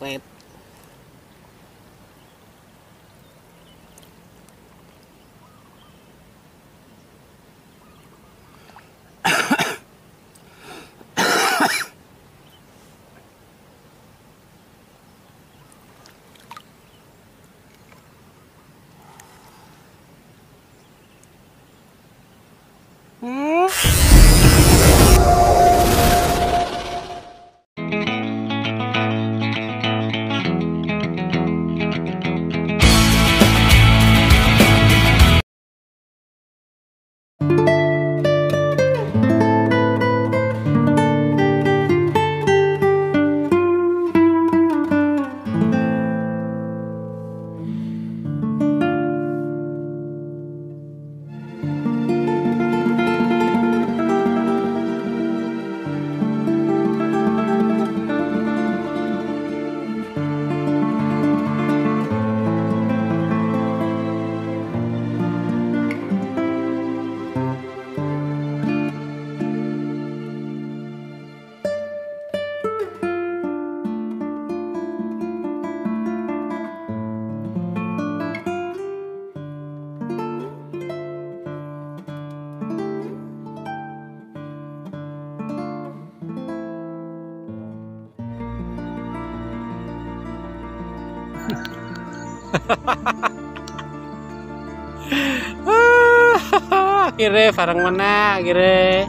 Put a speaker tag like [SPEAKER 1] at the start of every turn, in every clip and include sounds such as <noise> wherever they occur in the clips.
[SPEAKER 1] Whip. <laughs> akhirnya barang mana akhirnya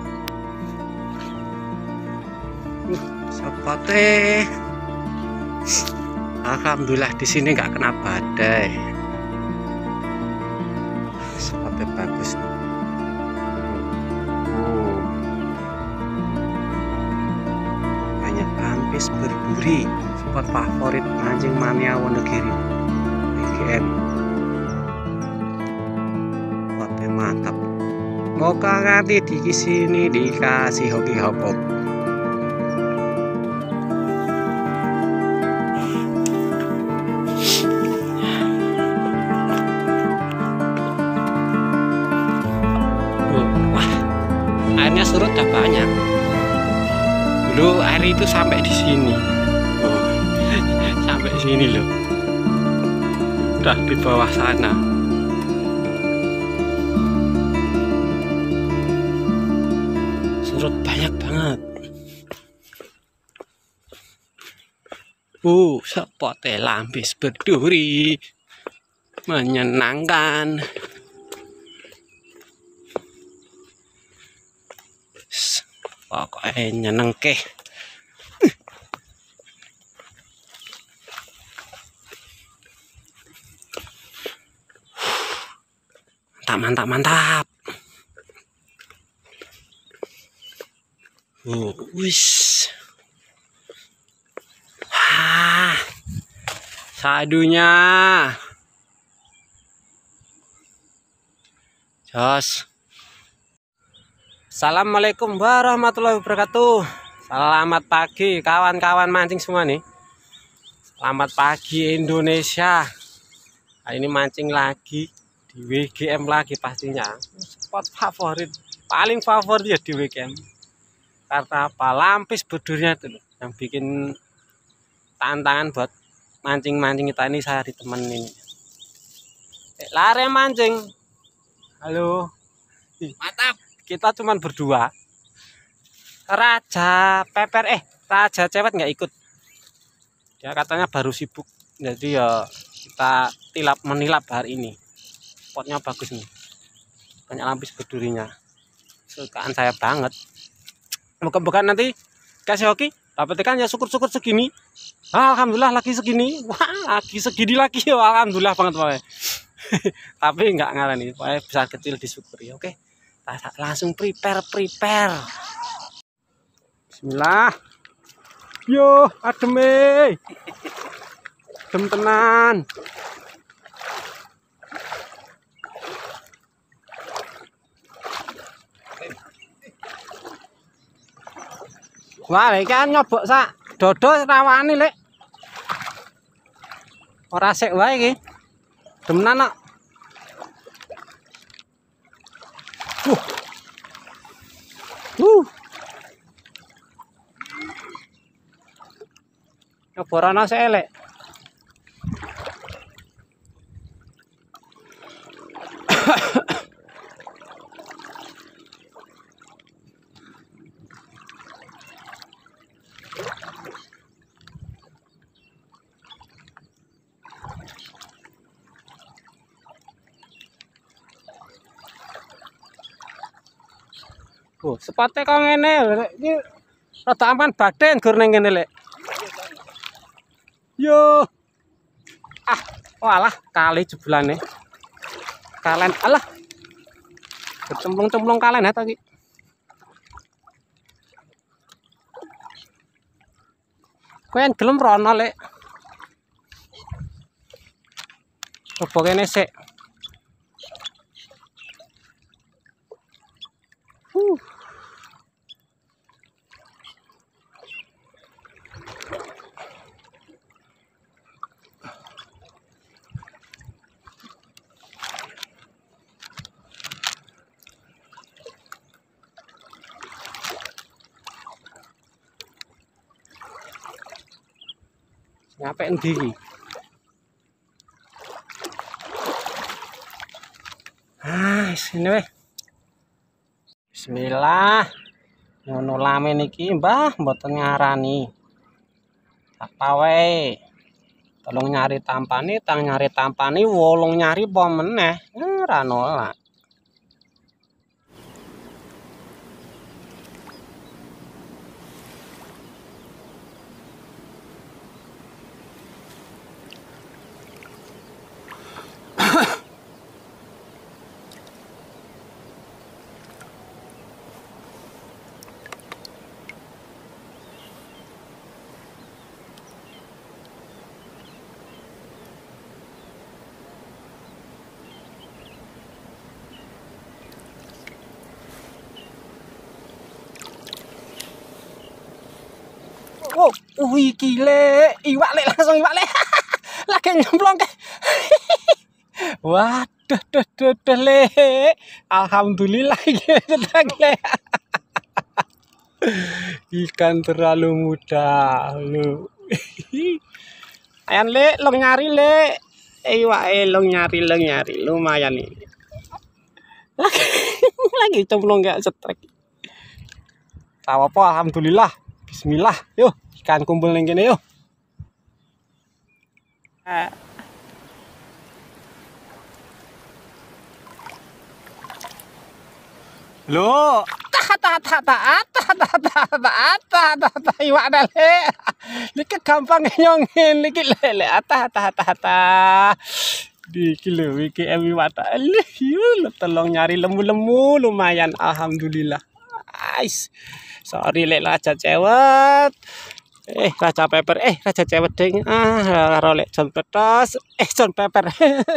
[SPEAKER 1] sapa teh Alhamdulillah di sini nggak kena badai sepatu bagus oh. banyak kampis berburi spot favorit anjing mania Wonogiri Karate di sini dikasih hoki hopok. airnya surut dah banyak. Dulu air itu sampai di sini. Oh, <laughs> sampai sini loh. Udah di bawah sana. Uh, sepote lampis berduri. Menyenangkan. Pokoknya nyeneng ke Mantap, mantap, mantap. uh, wish. sadunya jos Assalamualaikum warahmatullahi wabarakatuh Selamat pagi kawan-kawan mancing semua nih Selamat pagi Indonesia nah, Ini mancing lagi di WGM lagi pastinya Spot favorit Paling favorit ya di WGM Karena apa? Lampis bedurnya tuh Yang bikin tantangan buat mancing-mancing kita ini saya ditemenin eh, lari mancing halo mantap kita cuman berdua raja peper eh raja cewek nggak ikut Ya katanya baru sibuk jadi ya kita tilap menilap hari ini potnya bagus nih banyak lapis berdurinya Sukaan saya banget bukan-bukan nanti kasih hoki dapat ikan ya syukur-syukur segini alhamdulillah lagi segini wah lagi segini lagi alhamdulillah banget pak <laughs> tapi nggak nih, pak besar kecil disyukuri oke nah, langsung prepare prepare Bismillah yo adem eh. adem tenan Wah, kan nyobok sak dodo rawani lek. ora sik wae iki demenan nak uh uh nyoba ana sik elek sepatnya kau ngene ini rada aman badan gur ning ngene lek yo ah walah kali jebulane kalen alah cemplung-cemplung kalen ya tadi kau yang rono lek coba kene sih nyampe iki ah sini weh bismillah ngono lame niki mbah mboten ngarani tak pawe tolong nyari tampani tang nyari tampani wolong nyari pomeneh ora nolak Wow, oh, wih gile, iwak le langsung iwak le, <laughs> Lagi nyemplong ke. <laughs> Waduh, duh, duh, duh, le. Alhamdulillah tenang le. Ikan terlalu muda lu. <laughs> Ayan le, long nyari le. Iwak eh, eh long nyari, long nyari. Lumayan ini. Lagi, lagi cemplung gak setrek. Tahu apa alhamdulillah. Bismillah, yuk ikan kumpul yang gini yuk. Lo. iwak dale. Liki gampang nyongin liki lele atah atah atah atah. di kilo wiki ewi wata Lih, yuk lo tolong nyari lemu-lemu lumayan alhamdulillah guys sorry lek raja cewek eh raja pepper, eh raja cewek ding ah rolek John Petas eh John Pepper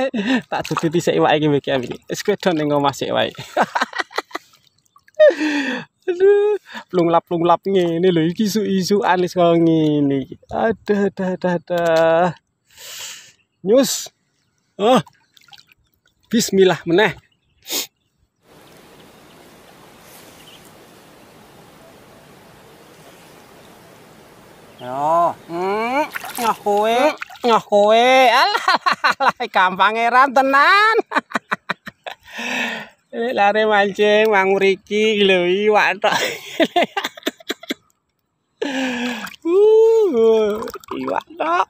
[SPEAKER 1] <laughs> tak jadi sik wae iki iki iki wis kudu ning omah sik wae <laughs> aduh plunglap lap ngene lho iki isu isu anis kau ngene iki ada ada. ada news oh bismillah meneh kowe ngoh kowe ala <laughs> gampang heran tenan <laughs> eh, lare mancing manguri iki lho iwak tok <laughs> uh, iwak tok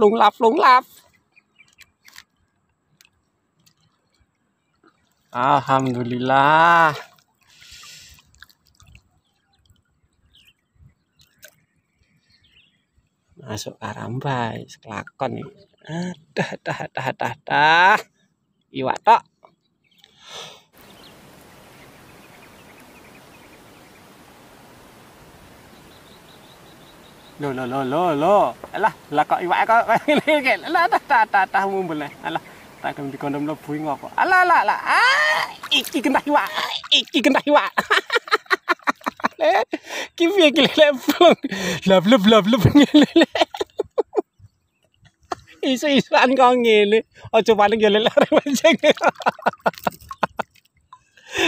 [SPEAKER 1] lunglap lunglap alhamdulillah masuk karambai kelakon adah ah, dah dah dah dah iwak tok lo lo lo lo lo alah lah kok iwak kok alah <laughs> dah dah dah tah mumbul alah tak kondom dikondom buing ngopo alah alah alah ah iki kena iwak ah, iki kena iwak <laughs> lẽ cái việc lẽ lẽ phương lập lập lập lập lẽ lẽ isu isu ăn con nghe lẽ ở chỗ bạn nghe lẽ lẽ bạn chơi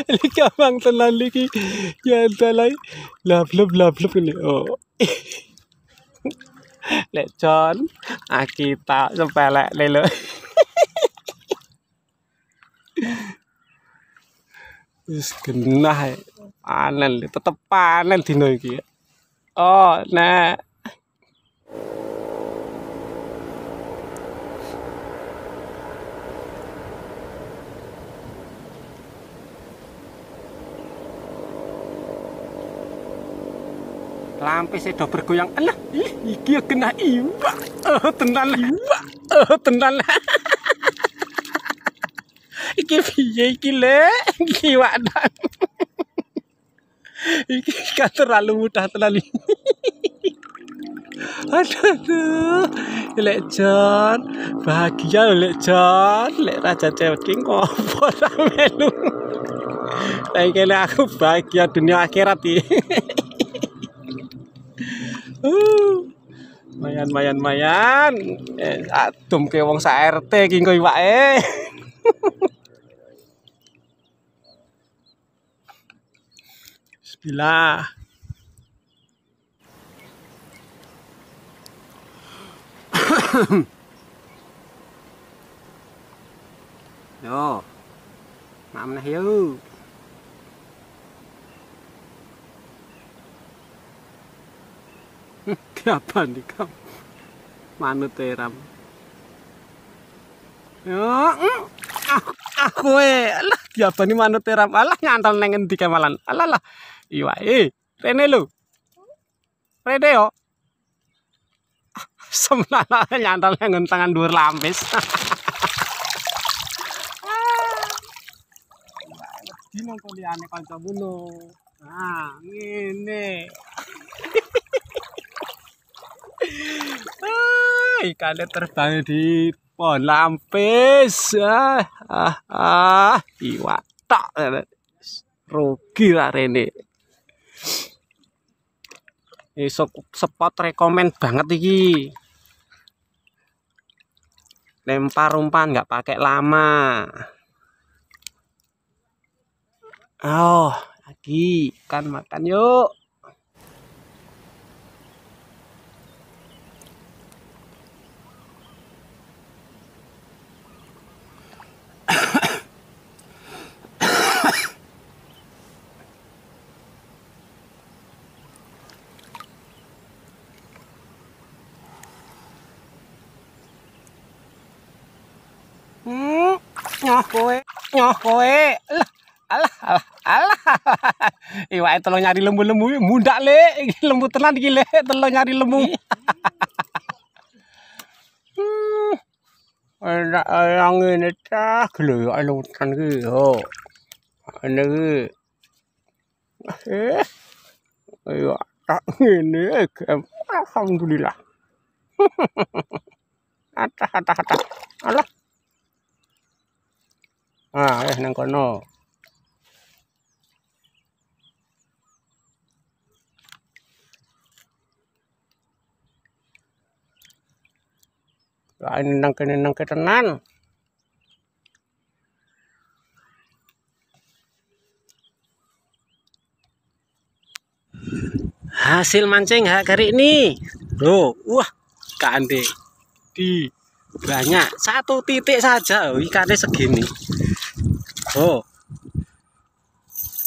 [SPEAKER 1] lẽ cái bằng tên là lẽ cái giờ tên là lập lập lập lập lẽ ờ lẽ chọn à kỳ tạo cho bà lại đây nữa wis genah e. panen tetep panen dino iki e. oh nek lampe sedo bergoyang enak ih iki genah iwa eh, tenan iwa eh, tenan iki piye iki le iki wadah iki gak terlalu mudah terlalu aduh aduh lek jan bahagia lek jan lek raja cewek ngopo ta melu lek kene aku bahagia dunia akhirat iki uh. mayan mayan mayan eh, adum ke wong sa RT ki wae. Bismillah. <coughs> Yo. Mam nah yo. <laughs> Kapan nih kamu? Manut teram. Yo. Mm, aku eh. Alah, ni manut teram. Alah nyantol nengen di kemalan. Alah lah. iwa eh rene lo rene yo <laughs> semnala nyantol yang tangan dua lampis gimana kau di aneh kau coba lo ah ini <laughs> ah, ikannya terbang di pohon lampis ah ah, ah. iwa tak rugi lah Rene. iso eh, spot rekomend banget iki. Lempar umpan nggak pakai lama. Oh, lagi kan makan yuk. nyoh kowe nyoh kowe alah alah alah alah <laughs> iwa nyari lembu lembu mudah le lembu tenan iki le telo nyari lembu ada orang ini tak kelu alu tan ki ho ane ki eh iwa tak ngene alhamdulillah <laughs> atah atah atah alah ah eh nang kono lain nang kene nang ketenan hasil mancing hari ini loh, wah kande di banyak satu titik saja oh, ikannya segini oh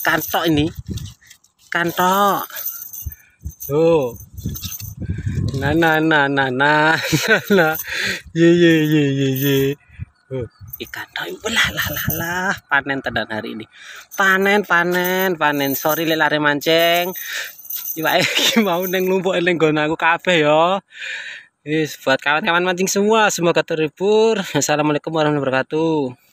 [SPEAKER 1] kantok ini kantok tuh oh. nah nah nah nah <laughs> ye ye ye ye oh. ikan doi lah lah lah panen tenan hari ini panen panen panen sorry li lari mancing iwa eki <laughs> mau neng lumpuk eleng gona aku kabeh yo Yes, buat kawan-kawan mancing semua, semoga terhibur. Assalamualaikum warahmatullahi wabarakatuh.